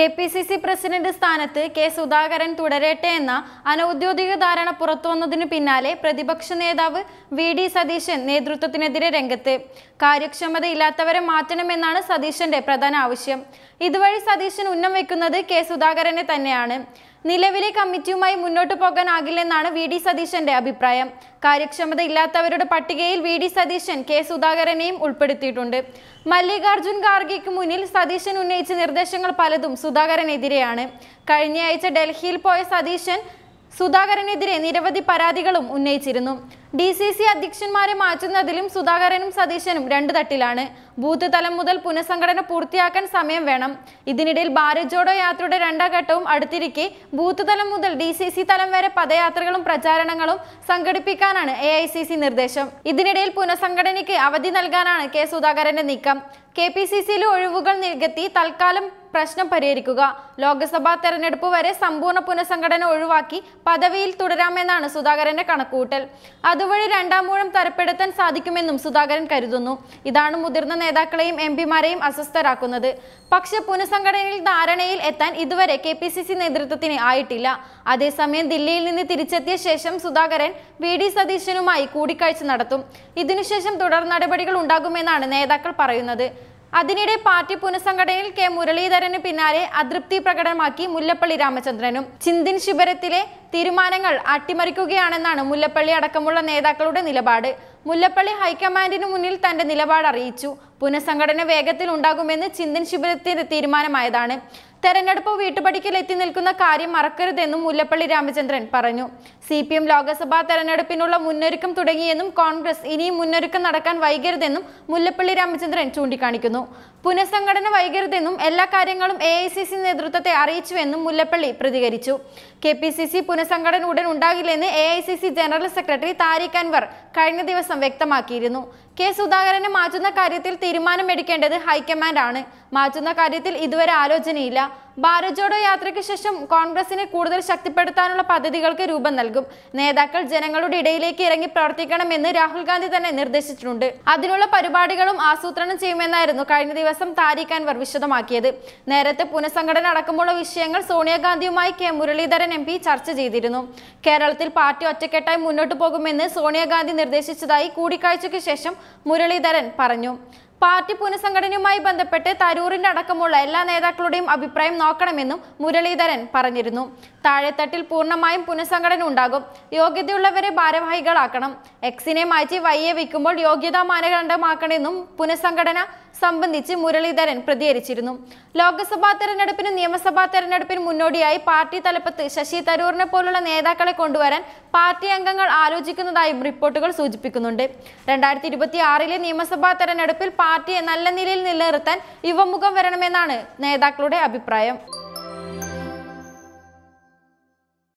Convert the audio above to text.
K P C C president സ്ഥാനത്ത് K Sudhakaran തുടരട്ടെ എന്ന അനൌദ്യോഗിക ധാരണ പുറത്തുവന്നതിനു പിന്നാലെ പ്രതിപക്ഷ നേതാവ് വി ഡി സതീശൻ നേതൃത്വത്തിനെതിരെ രംഗത്ത് കാര്യക്ഷമതയില്ലാത്തവരെ മാറ്റണമെന്നാണ് സതീശന്റെ പ്രധാന ആവശ്യം ഇതുവഴി സതീശൻ ഉന്നം വെക്കുന്നത് കെ സുധാകരനെ തന്നെയാണ് നിലവിലെ കമ്മിറ്റിയുമായി മുന്നോട്ടു പോകാനാകില്ലെന്നാണ് വി ഡി സതീശന്റെ അഭിപ്രായം കാര്യക്ഷമതയില്ലാത്തവരുടെ പട്ടികയിൽ വി ഡി സതീശൻ കെ സുധാകരനെയും ഉൾപ്പെടുത്തിയിട്ടുണ്ട് മല്ലികാർജുൻ ഖാർഗെക്ക് മുന്നിൽ സതീശൻ ഉന്നയിച്ച നിർദ്ദേശങ്ങൾ പലതും സുധാകരനെതിരെയാണ് കഴിഞ്ഞയാഴ്ച ഡൽഹിയിൽ പോയ സതീശൻ സുധാകരനെതിരെ നിരവധി പരാതികളും ഉന്നയിച്ചിരുന്നു ഡി സി സി അധ്യക്ഷന്മാരെ മാറ്റുന്നതിലും സുധാകരനും സതീശനും രണ്ടു തട്ടിലാണ് ബൂത്ത് തലം മുതൽ പുനഃസംഘടന പൂർത്തിയാക്കാൻ സമയം വേണം ഇതിനിടയിൽ ഭാരത് ജോഡോ യാത്രയുടെ രണ്ടാം ഘട്ടവും അടുത്തിരിക്കെ ബൂത്ത് തലം മുതൽ ഡി സി സി തലം വരെ പദയാത്രകളും പ്രചാരണങ്ങളും സംഘടിപ്പിക്കാനാണ് എ ഐ സി സി നിർദ്ദേശം ഇതിനിടയിൽ പുനഃസംഘടനയ്ക്ക് അവധി നൽകാനാണ് കെ സുധാകരന്റെ നീക്കം കെ പി സി സിയിലെ ഒഴിവുകൾ നികത്തി തൽക്കാലം പ്രശ്നം പരിഹരിക്കുക ലോക്സഭാ തെരഞ്ഞെടുപ്പ് വരെ സമ്പൂർണ്ണ പുനഃസംഘടന ഒഴിവാക്കി പദവിയിൽ തുടരാമെന്നാണ് സുധാകരന്റെ കണക്കുകൂട്ടൽ അതുവഴി രണ്ടാമൂഴം തരപ്പെടുത്താൻ സാധിക്കുമെന്നും സുധാകരൻ കരുതുന്നു ഇതാണ് മുതിർന്ന നേതാക്കളെയും എം പിമാരെയും അസ്വസ്ഥരാക്കുന്നത് പക്ഷെ പുനഃസംഘടനയിൽ ധാരണയിൽ എത്താൻ ഇതുവരെ കെ പി സി സി നേതൃത്വത്തിന് ആയിട്ടില്ല അതേസമയം ദില്ലിയിൽ നിന്ന് തിരിച്ചെത്തിയ ശേഷം സുധാകരൻ വി ഡി സതീശനുമായി കൂടിക്കാഴ്ച നടത്തും ഇതിനുശേഷം തുടർ നടപടികൾ ഉണ്ടാകുമെന്നാണ് നേതാക്കൾ പറയുന്നത് അതിനിടെ പാർട്ടി പുനഃസംഘടനയിൽ കെ മുരളീധരന് പിന്നാലെ അതൃപ്തി പ്രകടമാക്കി മുല്ലപ്പള്ളി രാമചന്ദ്രനും ചിന്തിൻ ശിബിരത്തിലെ തീരുമാനങ്ങൾ അട്ടിമറിക്കുകയാണെന്നാണ് മുല്ലപ്പള്ളി അടക്കമുള്ള നേതാക്കളുടെ നിലപാട് മുല്ലപ്പള്ളി ഹൈക്കമാൻഡിനു മുന്നിൽ തന്റെ നിലപാട് അറിയിച്ചു പുനഃസംഘടന വേഗത്തിൽ ഉണ്ടാകുമെന്ന് ചിന്തൻ ശിബിരത്തിന്റെ തീരുമാനമായതാണ് തെരഞ്ഞെടുപ്പ് വീട്ടുപടിക്കൽ എത്തി നിൽക്കുന്ന കാര്യം മറക്കരുതെന്നും മുല്ലപ്പള്ളി രാമചന്ദ്രൻ പറഞ്ഞു സി പി എം ലോക്സഭാ തെരഞ്ഞെടുപ്പിനുള്ള മുന്നൊരുക്കം തുടങ്ങിയെന്നും കോൺഗ്രസ് ഇനിയും മുന്നൊരുക്കം നടക്കാൻ വൈകരുതെന്നും മുല്ലപ്പള്ളി രാമചന്ദ്രൻ ചൂണ്ടിക്കാണിക്കുന്നു പുനഃസംഘടന വൈകരുതെന്നും എല്ലാ കാര്യങ്ങളും എ ഐ സി സി നേതൃത്വത്തെ അറിയിച്ചുവെന്നും മുല്ലപ്പള്ളി പ്രതികരിച്ചു കെ പി സി സി പുനഃസംഘടന ഉടൻ ഉണ്ടാകില്ലെന്ന് A I C C general secretary Tariq Anwar കഴിഞ്ഞ ദിവസം വ്യക്തമാക്കിയിരുന്നു കെ സുധാകരനെ മാറ്റുന്ന കാര്യത്തിൽ തീരുമാനമെടുക്കേണ്ടത് ഹൈക്കമാൻഡാണ് മാറ്റുന്ന കാര്യത്തിൽ ഇതുവരെ ആലോചനയില്ല ഭാരത് ജോഡോ യാത്രയ്ക്ക് ശേഷം കോൺഗ്രസിനെ കൂടുതൽ ശക്തിപ്പെടുത്താനുള്ള പദ്ധതികൾക്ക് രൂപം നൽകും നേതാക്കൾ ജനങ്ങളുടെ ഇടയിലേക്ക് ഇറങ്ങി പ്രവർത്തിക്കണമെന്ന് രാഹുൽ ഗാന്ധി തന്നെ നിർദ്ദേശിച്ചിട്ടുണ്ട് അതിനുള്ള പരിപാടികളും ആസൂത്രണം ചെയ്യുമെന്നായിരുന്നു കഴിഞ്ഞ ദിവസം താരിഖ് അൻവർ വിശദമാക്കിയത് നേരത്തെ പുനഃസംഘടന അടക്കമുള്ള വിഷയങ്ങൾ സോണിയാഗാന്ധിയുമായി കെ മുരളീധരൻ എം പി ചർച്ച ചെയ്തിരുന്നു കേരളത്തിൽ പാർട്ടി ഒറ്റക്കെട്ടായി മുന്നോട്ടു പോകുമെന്ന് സോണിയാഗാന്ധി നിർദ്ദേശിച്ചതായി കൂടിക്കാഴ്ചയ്ക്ക് ശേഷം മുരളീധരൻ പറഞ്ഞു പാർട്ടി പുനഃസംഘടനയുമായി ബന്ധപ്പെട്ട് തരൂരിന്റെ അടക്കമുള്ള എല്ലാ നേതാക്കളുടെയും അഭിപ്രായം നോക്കണമെന്നും മുരളീധരൻ പറഞ്ഞിരുന്നു താഴെത്തട്ടിൽ പൂർണ്ണമായും പുനഃസംഘടന ഉണ്ടാകും യോഗ്യതയുള്ളവരെ ഭാരവാഹികളാക്കണം എക്സിനെ മാറ്റി വൈയെ വയ്ക്കുമ്പോൾ യോഗ്യതാ മാനദണ്ഡമാക്കണമെന്നും പുനഃസംഘടന സംബന്ധിച്ച് മുരളീധരൻ പ്രതികരിച്ചിരുന്നു ലോക്സഭാ തെരഞ്ഞെടുപ്പിനും നിയമസഭാ തെരഞ്ഞെടുപ്പിനും മുന്നോടിയായി പാർട്ടി തലപ്പത്ത് ശശി തരൂറിനെ പോലുള്ള നേതാക്കളെ കൊണ്ടുവരാൻ പാർട്ടി അംഗങ്ങൾ ആലോചിക്കുന്നതായും റിപ്പോർട്ടുകൾ സൂചിപ്പിക്കുന്നുണ്ട് രണ്ടായിരത്തി ഇരുപത്തി ആറിലെ നിയമസഭാ തെരഞ്ഞെടുപ്പിൽ പാർട്ടിയെ നല്ല നിലയിൽ നിലനിർത്താൻ യുവമുഖം വരണമെന്നാണ് നേതാക്കളുടെ അഭിപ്രായം